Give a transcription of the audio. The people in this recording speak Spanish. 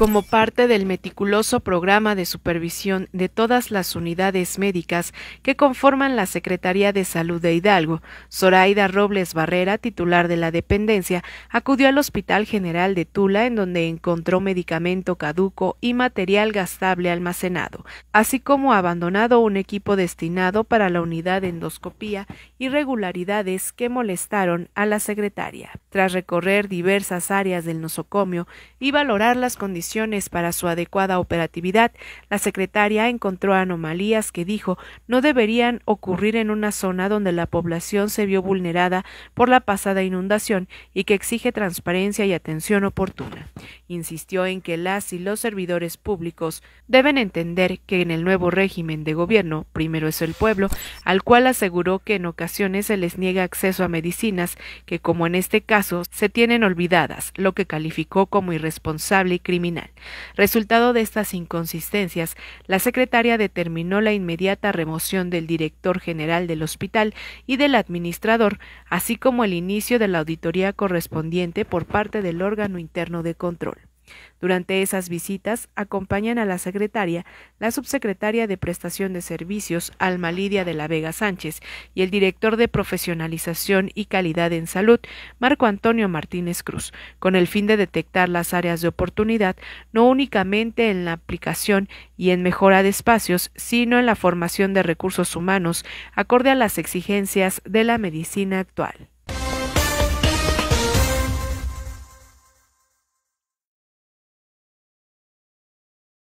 como parte del meticuloso programa de supervisión de todas las unidades médicas que conforman la Secretaría de Salud de Hidalgo, Zoraida Robles Barrera, titular de la dependencia, acudió al Hospital General de Tula en donde encontró medicamento caduco y material gastable almacenado, así como abandonado un equipo destinado para la unidad de endoscopía, y regularidades que molestaron a la secretaria. Tras recorrer diversas áreas del nosocomio y valorar las condiciones para su adecuada operatividad, la secretaria encontró anomalías que dijo no deberían ocurrir en una zona donde la población se vio vulnerada por la pasada inundación y que exige transparencia y atención oportuna. Insistió en que las y los servidores públicos deben entender que en el nuevo régimen de gobierno primero es el pueblo, al cual aseguró que en ocasiones se les niega acceso a medicinas que como en este caso se tienen olvidadas, lo que calificó como irresponsable y criminal. Resultado de estas inconsistencias, la secretaria determinó la inmediata remoción del director general del hospital y del administrador, así como el inicio de la auditoría correspondiente por parte del órgano interno de control. Durante esas visitas acompañan a la secretaria, la subsecretaria de Prestación de Servicios, Alma Lidia de la Vega Sánchez, y el director de Profesionalización y Calidad en Salud, Marco Antonio Martínez Cruz, con el fin de detectar las áreas de oportunidad no únicamente en la aplicación y en mejora de espacios, sino en la formación de recursos humanos acorde a las exigencias de la medicina actual.